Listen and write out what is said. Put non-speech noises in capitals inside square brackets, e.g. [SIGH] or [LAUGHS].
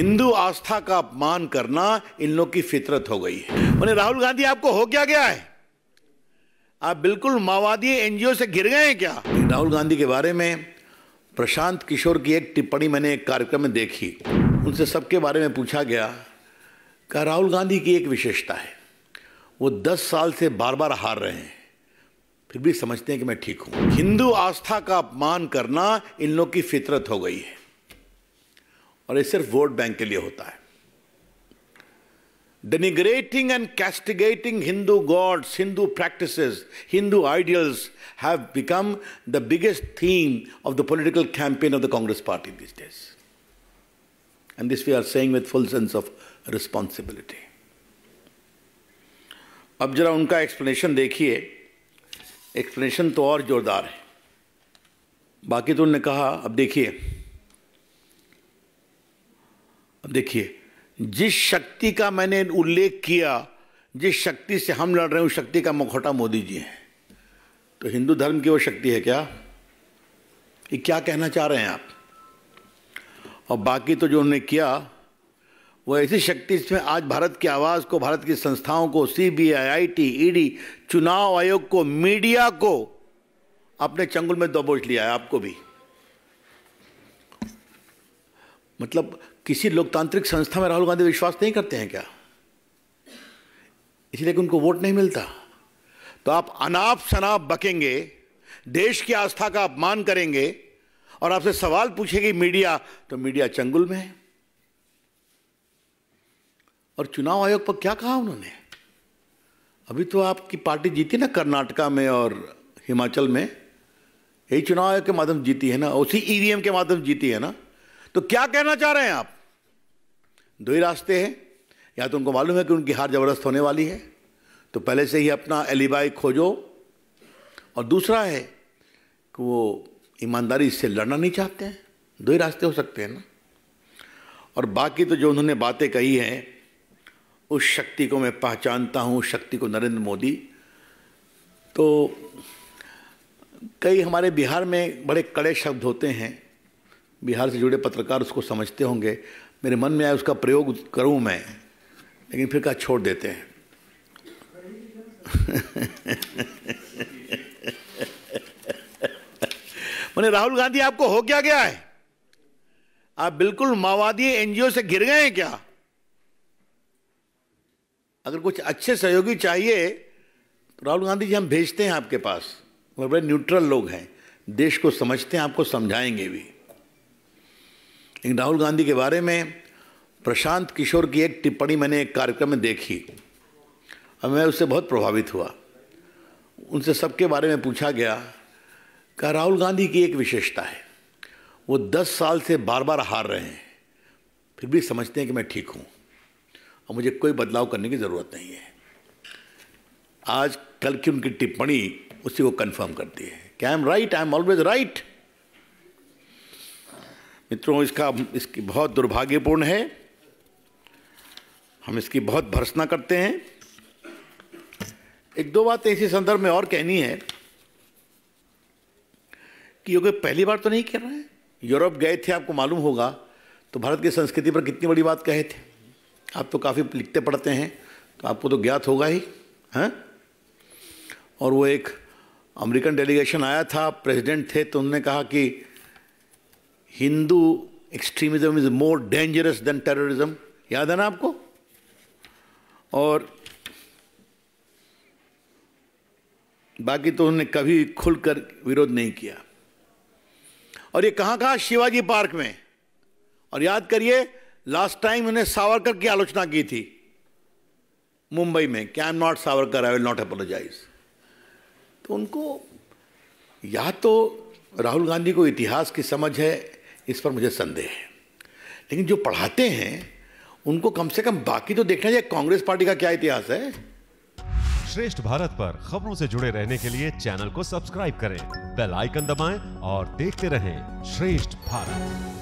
हिंदू आस्था का अपमान करना इन लोग की फितरत हो गई है मैंने राहुल गांधी आपको हो क्या गया है आप बिल्कुल माओवादी एनजीओ से घिर गए हैं क्या राहुल गांधी के बारे में प्रशांत किशोर की एक टिप्पणी मैंने एक कार्यक्रम में देखी उनसे सबके बारे में पूछा गया क्या राहुल गांधी की एक विशेषता है वो दस साल से बार बार हार रहे हैं फिर भी समझते हैं कि मैं ठीक हूं हिंदू आस्था का अपमान करना इन लोग की फितरत हो गई है और ये सिर्फ वोट बैंक के लिए होता है denigrating and castigating Hindu gods, Hindu practices, Hindu ideals have become the biggest theme of the political campaign of the Congress party these days. And this we are saying with full sense of responsibility. अब जरा उनका explanation देखिए explanation तो और जोरदार है बाकी तो उन्होंने कहा अब देखिए देखिए जिस शक्ति का मैंने उल्लेख किया जिस शक्ति से हम लड़ रहे हैं उस शक्ति का मुखौटा मोदी जी हैं तो हिंदू धर्म की वो शक्ति है क्या ये क्या कहना चाह रहे हैं आप और बाकी तो जो उन्होंने किया वो ऐसी शक्ति जिसमें आज भारत की आवाज़ को भारत की संस्थाओं को सीबीआई ई ईडी चुनाव आयोग को मीडिया को अपने चंगुल में दबोच लिया है आपको भी मतलब किसी लोकतांत्रिक संस्था में राहुल गांधी विश्वास नहीं करते हैं क्या इसलिए कि उनको वोट नहीं मिलता तो आप अनाप शनाप बकेंगे देश की आस्था का अपमान करेंगे और आपसे सवाल पूछेगी मीडिया तो मीडिया चंगुल में है और चुनाव आयोग पर क्या कहा उन्होंने अभी तो आपकी पार्टी जीती ना कर्नाटका में और हिमाचल में यही चुनाव आयोग के माध्यम जीती है ना उसी ईवीएम के माध्यम जीती है ना तो क्या कहना चाह रहे हैं आप दो ही रास्ते हैं या तो उनको मालूम है कि उनकी हार जबरदस्त होने वाली है तो पहले से ही अपना एलिबाई खोजो और दूसरा है कि वो ईमानदारी इससे लड़ना नहीं चाहते हैं दो ही रास्ते हो सकते हैं ना और बाकी तो जो उन्होंने बातें कही हैं उस शक्ति को मैं पहचानता हूँ उस शक्ति को नरेंद्र मोदी तो कई हमारे बिहार में बड़े कड़े शब्द होते हैं बिहार से जुड़े पत्रकार उसको समझते होंगे मेरे मन में आया उसका प्रयोग करूं मैं लेकिन फिर कहा छोड़ देते हैं [LAUGHS] मैंने राहुल गांधी आपको हो क्या गया है आप बिल्कुल माओवादी एनजीओ से गिर गए हैं क्या अगर कुछ अच्छे सहयोगी चाहिए तो राहुल गांधी जी हम भेजते हैं आपके पास बड़े बड़े न्यूट्रल लोग हैं देश को समझते हैं आपको समझाएंगे भी लेकिन राहुल गांधी के बारे में प्रशांत किशोर की एक टिप्पणी मैंने एक कार्यक्रम में देखी और मैं उससे बहुत प्रभावित हुआ उनसे सबके बारे में पूछा गया कहा राहुल गांधी की एक विशेषता है वो दस साल से बार बार हार रहे हैं फिर भी समझते हैं कि मैं ठीक हूँ और मुझे कोई बदलाव करने की ज़रूरत नहीं है आज कल की उनकी टिप्पणी उसी को कंफर्म करती है कि I am right I am always right मित्रों इसका इसकी बहुत दुर्भाग्यपूर्ण है हम इसकी बहुत भर्सना करते हैं एक दो बातें इसी संदर्भ में और कहनी है कि योग पहली बार तो नहीं कह रहे हैं यूरोप गए थे आपको मालूम होगा तो भारत की संस्कृति पर कितनी बड़ी बात कहे थे आप तो काफ़ी लिखते पढ़ते हैं तो आपको तो ज्ञात होगा ही हैं और वो एक अमेरिकन डेलीगेशन आया था प्रेसिडेंट थे तो उन्होंने कहा कि Hindu extremism is more dangerous than terrorism याद है ना आपको और बाकी तो उन्होंने कभी खुलकर विरोध नहीं किया और ये कहां कहां शिवाजी पार्क में और याद करिए लास्ट टाइम उन्हें सावरकर की आलोचना की थी मुंबई में can not Savarkar I will not apologise तो उनको या तो राहुल गांधी को इतिहास की समझ है इस पर मुझे संदेह है लेकिन जो पढ़ाते हैं उनको कम से कम बाकी तो देखना चाहिए कांग्रेस पार्टी का क्या इतिहास है श्रेष्ठ भारत पर खबरों से जुड़े रहने के लिए चैनल को सब्सक्राइब करें बेल आइकन दबाएं और देखते रहें श्रेष्ठ भारत